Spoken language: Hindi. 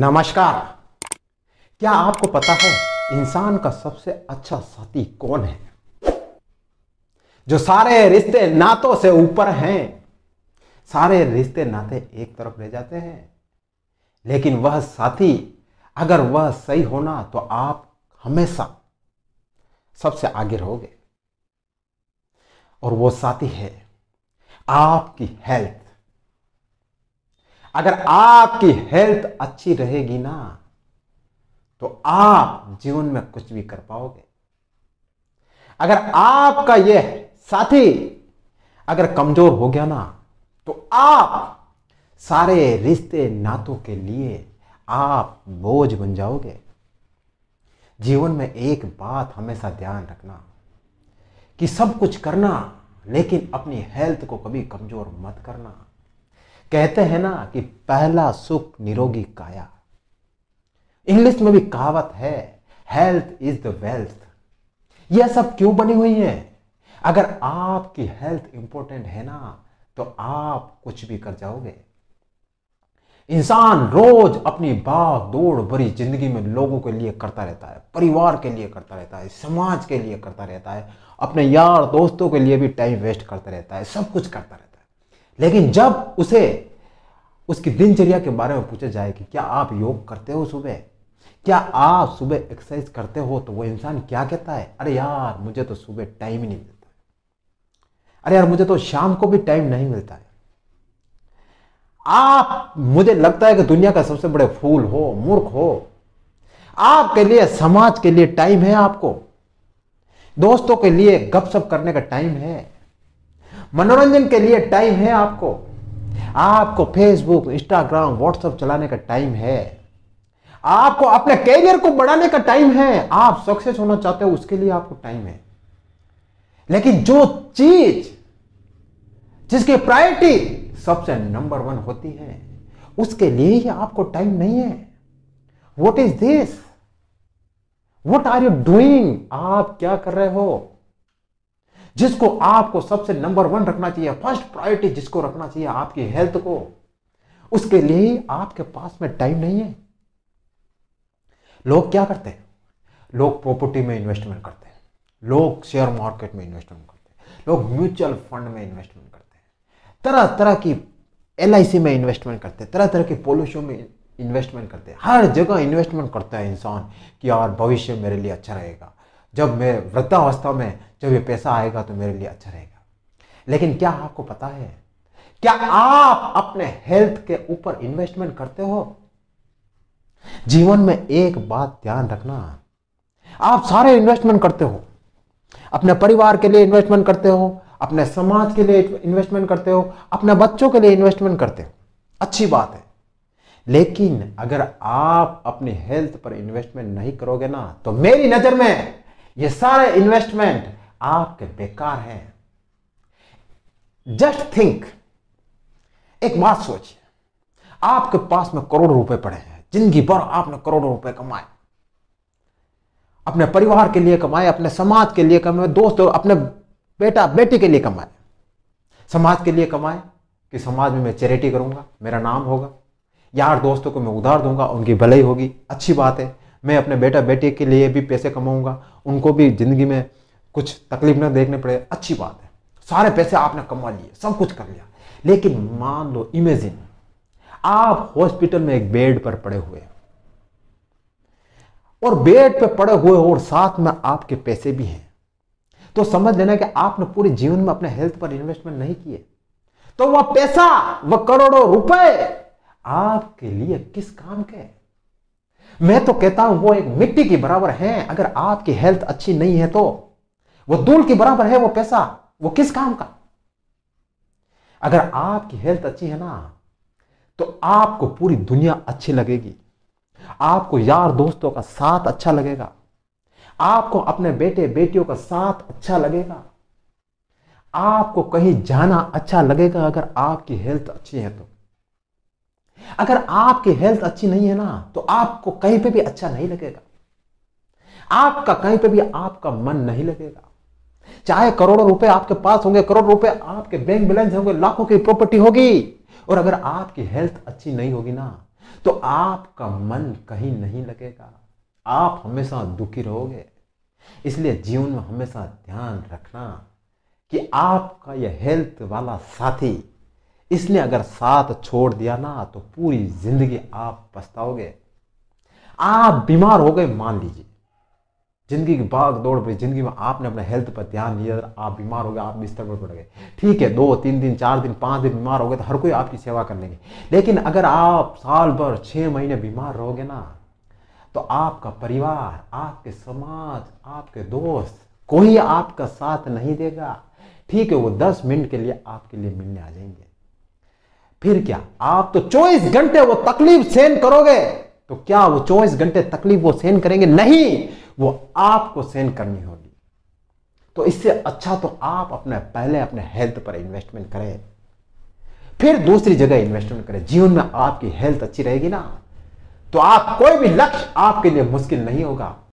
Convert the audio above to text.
नमस्कार क्या आपको पता है इंसान का सबसे अच्छा साथी कौन है जो सारे रिश्ते नातों से ऊपर हैं सारे रिश्ते नाते एक तरफ रह जाते हैं लेकिन वह साथी अगर वह सही होना तो आप हमेशा सबसे आगे रहोगे और वो साथी है आपकी हेल्थ अगर आपकी हेल्थ अच्छी रहेगी ना तो आप जीवन में कुछ भी कर पाओगे अगर आपका यह साथी अगर कमजोर हो गया ना तो आप सारे रिश्ते नातों के लिए आप बोझ बन जाओगे जीवन में एक बात हमेशा ध्यान रखना कि सब कुछ करना लेकिन अपनी हेल्थ को कभी कमजोर मत करना कहते हैं ना कि पहला सुख निरोगी काया इंग्लिश में भी कहावत है हेल्थ इज द वेल्थ यह सब क्यों बनी हुई है अगर आपकी हेल्थ इंपॉर्टेंट है ना तो आप कुछ भी कर जाओगे इंसान रोज अपनी भाग दौड़ भरी जिंदगी में लोगों के लिए करता रहता है परिवार के लिए करता रहता है समाज के लिए करता रहता है अपने यार दोस्तों के लिए भी टाइम वेस्ट करता रहता है सब कुछ करता रहता है लेकिन जब उसे उसकी दिनचर्या के बारे में पूछा जाए कि क्या आप योग करते हो सुबह क्या आप सुबह एक्सरसाइज करते हो तो वो इंसान क्या कहता है अरे यार मुझे तो सुबह टाइम ही नहीं मिलता अरे यार मुझे तो शाम को भी टाइम नहीं मिलता है आप मुझे लगता है कि दुनिया का सबसे बड़े फूल हो मूर्ख हो आपके लिए समाज के लिए टाइम है आपको दोस्तों के लिए गपशप करने का टाइम है मनोरंजन के लिए टाइम है आपको आपको फेसबुक इंस्टाग्राम व्हाट्सएप चलाने का टाइम है आपको अपने कैरियर को बढ़ाने का टाइम है आप सक्सेस होना चाहते हो उसके लिए आपको टाइम है लेकिन जो चीज जिसकी प्रायोरिटी सबसे नंबर वन होती है उसके लिए ही आपको टाइम नहीं है what is this what are you doing आप क्या कर रहे हो जिसको आपको सबसे नंबर वन रखना चाहिए फर्स्ट प्रायोरिटी जिसको रखना चाहिए आपकी हेल्थ को उसके लिए आपके पास में टाइम नहीं है लोग क्या करते हैं लोग प्रॉपर्टी में इन्वेस्टमेंट करते हैं लोग शेयर मार्केट में इन्वेस्टमेंट करते हैं लोग म्यूचुअल फंड में इन्वेस्टमेंट करते हैं तरह तरह की एल में इन्वेस्टमेंट करते हैं तरह तरह की पॉलिसियों में इन्वेस्टमेंट करते हैं हर जगह इन्वेस्टमेंट करता है इंसान कि यार भविष्य मेरे लिए अच्छा रहेगा जब मैं वृद्धावस्था में जब ये पैसा आएगा तो मेरे लिए अच्छा रहेगा लेकिन क्या आपको पता है क्या आप अपने हेल्थ के ऊपर इन्वेस्टमेंट करते हो जीवन में एक बात ध्यान रखना आप सारे इन्वेस्टमेंट करते हो अपने परिवार के लिए इन्वेस्टमेंट करते हो अपने समाज के लिए इन्वेस्टमेंट करते हो अपने बच्चों के लिए इन्वेस्टमेंट करते हो अच्छी बात है लेकिन अगर आप अपनी हेल्थ पर इन्वेस्टमेंट नहीं करोगे ना तो मेरी नज़र में ये सारे इन्वेस्टमेंट आपके बेकार हैं जस्ट थिंक एक बात सोचिए आपके पास में करोड़ों रुपए पड़े हैं जिंदगी भर आपने करोड़ों रुपए कमाए अपने परिवार के लिए कमाए अपने समाज के लिए कमाए दोस्त अपने बेटा बेटी के लिए कमाए समाज के लिए कमाए कि समाज में मैं चैरिटी करूंगा मेरा नाम होगा यार दोस्तों को मैं उधार दूंगा उनकी भलाई होगी अच्छी बात है मैं अपने बेटा बेटी के लिए भी पैसे कमाऊंगा उनको भी ज़िंदगी में कुछ तकलीफ ना देखने पड़े अच्छी बात है सारे पैसे आपने कमा लिए सब कुछ कर लिया लेकिन मान लो इमेजिन आप हॉस्पिटल में एक बेड पर पड़े हुए और बेड पर पड़े हुए हो और साथ में आपके पैसे भी हैं तो समझ लेना कि आपने पूरे जीवन में अपने हेल्थ पर इन्वेस्टमेंट नहीं किए तो वह पैसा वह करोड़ों रुपए आपके लिए किस काम के है मैं तो कहता हूं वो एक मिट्टी के बराबर है अगर आपकी हेल्थ अच्छी नहीं है तो वो धूल के बराबर है वो पैसा वो किस काम का अगर आपकी हेल्थ अच्छी है ना तो आपको पूरी दुनिया अच्छी लगेगी आपको यार दोस्तों का साथ अच्छा लगेगा आपको अपने बेटे बेटियों का साथ अच्छा लगेगा आपको कहीं जाना अच्छा लगेगा अगर आपकी हेल्थ अच्छी है तो अगर आपकी हेल्थ अच्छी नहीं है ना तो आपको कहीं पे भी अच्छा नहीं लगेगा आपका कहीं पे भी आपका मन नहीं लगेगा चाहे करोड़ों रुपए आपके पास होंगे करोड़ रुपए आपके बैंक बैलेंस होंगे लाखों की प्रॉपर्टी होगी और अगर आपकी हेल्थ अच्छी नहीं होगी ना तो आपका मन कहीं नहीं लगेगा आप हमेशा दुखी रहोगे इसलिए जीवन में हमेशा ध्यान रखना कि आपका यह हेल्थ वाला साथी इसलिए अगर साथ छोड़ दिया ना तो पूरी जिंदगी आप पछताओगे आप बीमार हो गए मान लीजिए जिंदगी की भाग दौड़ पड़ी जिंदगी में आपने अपने हेल्थ पर ध्यान दिया आप बीमार हो गए आप बिस्तर पर पड़ गए ठीक है दो तीन दिन चार दिन पांच दिन बीमार हो गए तो हर कोई आपकी सेवा कर लेंगे लेकिन अगर आप साल भर छः महीने बीमार रहोगे ना तो आपका परिवार आपके समाज आपके दोस्त कोई आपका साथ नहीं देगा ठीक है वो दस मिनट के लिए आपके लिए मिलने आ जाएंगे फिर क्या आप तो चौबीस घंटे वो तकलीफ सहन करोगे तो क्या वो चौबीस घंटे तकलीफ वो सहन करेंगे नहीं वो आपको सहन करनी होगी तो इससे अच्छा तो आप अपने पहले अपने हेल्थ पर इन्वेस्टमेंट करें फिर दूसरी जगह इन्वेस्टमेंट करें जीवन में आपकी हेल्थ अच्छी रहेगी ना तो आप कोई भी लक्ष्य आपके लिए मुश्किल नहीं होगा